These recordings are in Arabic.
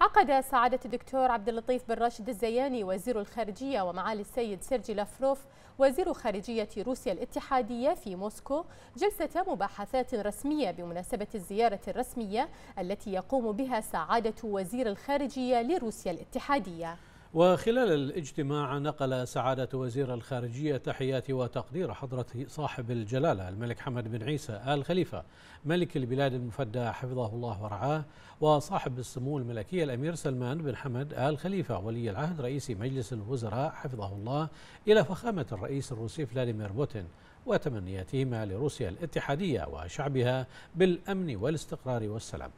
عقد سعادة الدكتور عبد اللطيف بن راشد الزياني وزير الخارجية ومعالي السيد سيرجي لافروف وزير خارجية روسيا الاتحادية في موسكو جلسة مباحثات رسمية بمناسبة الزيارة الرسمية التي يقوم بها سعادة وزير الخارجية لروسيا الاتحادية وخلال الاجتماع نقل سعادة وزير الخارجية تحيات وتقدير حضرة صاحب الجلالة الملك حمد بن عيسى آل خليفة ملك البلاد المفدى حفظه الله ورعاه وصاحب السمو الملكية الأمير سلمان بن حمد آل خليفة ولي العهد رئيس مجلس الوزراء حفظه الله إلى فخامة الرئيس الروسي فلاديمير بوتين وتمنياتهما لروسيا الاتحادية وشعبها بالأمن والاستقرار والسلام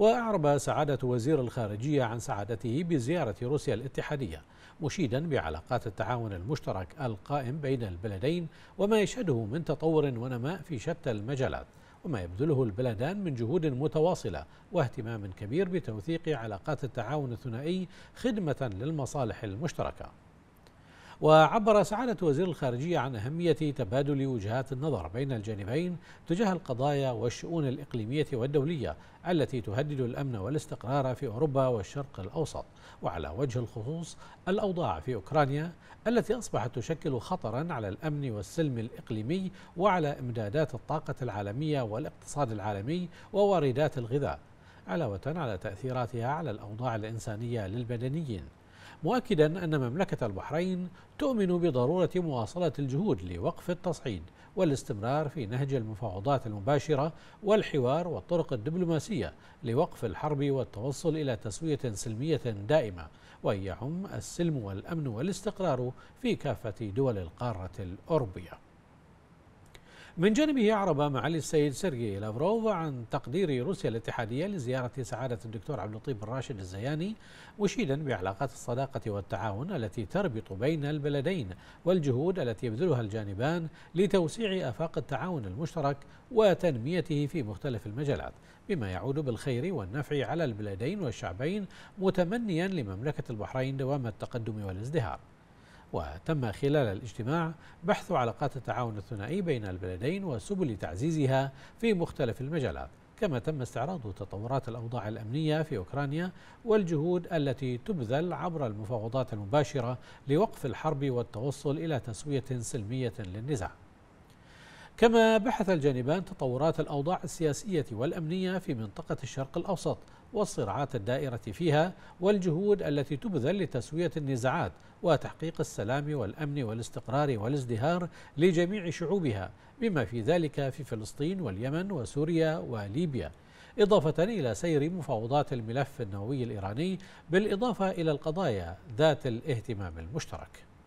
وأعرب سعادة وزير الخارجية عن سعادته بزيارة روسيا الاتحادية مشيدا بعلاقات التعاون المشترك القائم بين البلدين وما يشهده من تطور ونماء في شتى المجالات وما يبذله البلدان من جهود متواصلة واهتمام كبير بتوثيق علاقات التعاون الثنائي خدمة للمصالح المشتركة وعبر سعادة وزير الخارجية عن أهمية تبادل وجهات النظر بين الجانبين تجاه القضايا والشؤون الإقليمية والدولية التي تهدد الأمن والاستقرار في أوروبا والشرق الأوسط وعلى وجه الخصوص الأوضاع في أوكرانيا التي أصبحت تشكل خطرا على الأمن والسلم الإقليمي وعلى إمدادات الطاقة العالمية والاقتصاد العالمي وواردات الغذاء علاوة على تأثيراتها على الأوضاع الإنسانية للمدنيين مؤكدا أن مملكة البحرين تؤمن بضرورة مواصلة الجهود لوقف التصعيد والاستمرار في نهج المفاوضات المباشرة والحوار والطرق الدبلوماسية لوقف الحرب والتوصل إلى تسوية سلمية دائمة ويعم السلم والأمن والاستقرار في كافة دول القارة الأوروبية من جانبه أعرب معالي السيد سيرجي لافروف عن تقدير روسيا الاتحادية لزيارة سعادة الدكتور عبد اللطيف الراشد الزياني مشيدا بعلاقات الصداقة والتعاون التي تربط بين البلدين والجهود التي يبذلها الجانبان لتوسيع آفاق التعاون المشترك وتنميته في مختلف المجالات بما يعود بالخير والنفع على البلدين والشعبين متمنيا لمملكة البحرين دوام التقدم والازدهار وتم خلال الاجتماع بحث علاقات التعاون الثنائي بين البلدين وسبل تعزيزها في مختلف المجالات كما تم استعراض تطورات الأوضاع الأمنية في أوكرانيا والجهود التي تبذل عبر المفاوضات المباشرة لوقف الحرب والتوصل إلى تسوية سلمية للنزاع كما بحث الجانبان تطورات الأوضاع السياسية والأمنية في منطقة الشرق الأوسط والصراعات الدائرة فيها والجهود التي تبذل لتسوية النزاعات وتحقيق السلام والأمن والاستقرار والازدهار لجميع شعوبها بما في ذلك في فلسطين واليمن وسوريا وليبيا إضافة إلى سير مفاوضات الملف النووي الإيراني بالإضافة إلى القضايا ذات الاهتمام المشترك